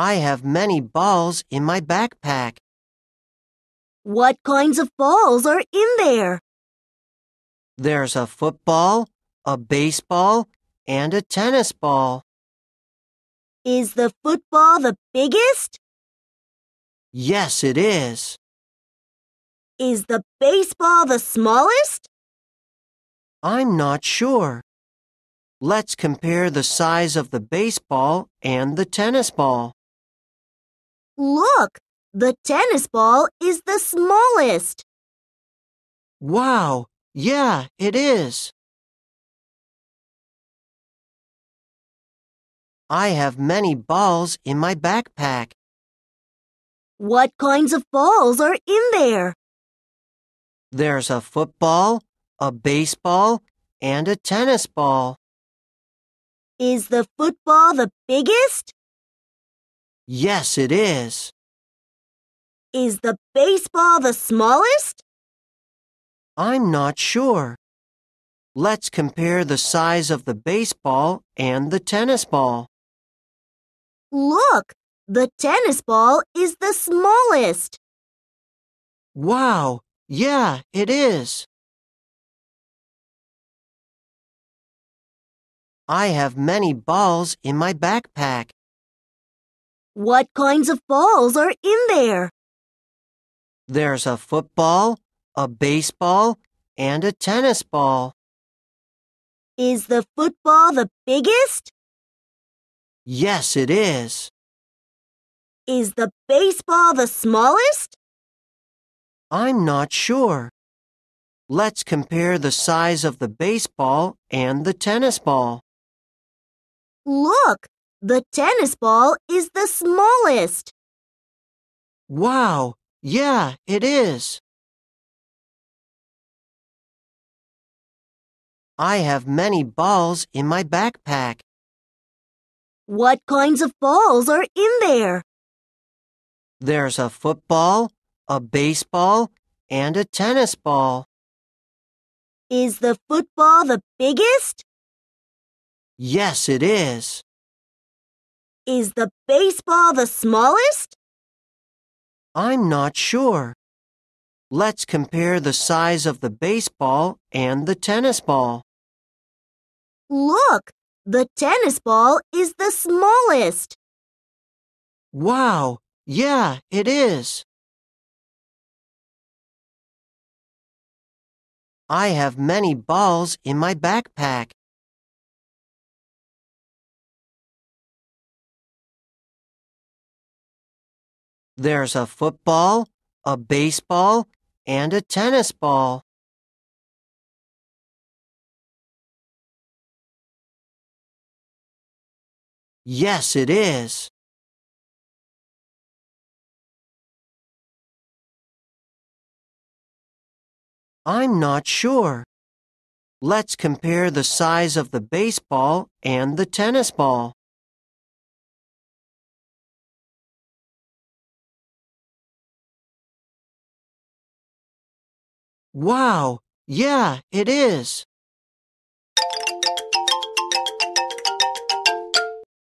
I have many balls in my backpack. What kinds of balls are in there? There's a football, a baseball, and a tennis ball. Is the football the biggest? Yes, it is. Is the baseball the smallest? I'm not sure. Let's compare the size of the baseball and the tennis ball. Look, the tennis ball is the smallest. Wow, yeah, it is. I have many balls in my backpack. What kinds of balls are in there? There's a football, a baseball, and a tennis ball. Is the football the biggest? Yes, it is. Is the baseball the smallest? I'm not sure. Let's compare the size of the baseball and the tennis ball. Look, the tennis ball is the smallest. Wow, yeah, it is. I have many balls in my backpack. What kinds of balls are in there? There's a football, a baseball, and a tennis ball. Is the football the biggest? Yes, it is. Is the baseball the smallest? I'm not sure. Let's compare the size of the baseball and the tennis ball. Look, the tennis ball is the smallest. Wow, yeah, it is. I have many balls in my backpack. What kinds of balls are in there? There's a football, a baseball, and a tennis ball. Is the football the biggest? Yes, it is. Is the baseball the smallest? I'm not sure. Let's compare the size of the baseball and the tennis ball. Look, the tennis ball is the smallest. Wow, yeah, it is. I have many balls in my backpack. There's a football, a baseball, and a tennis ball. Yes, it is. I'm not sure. Let's compare the size of the baseball and the tennis ball. Wow! Yeah, it is!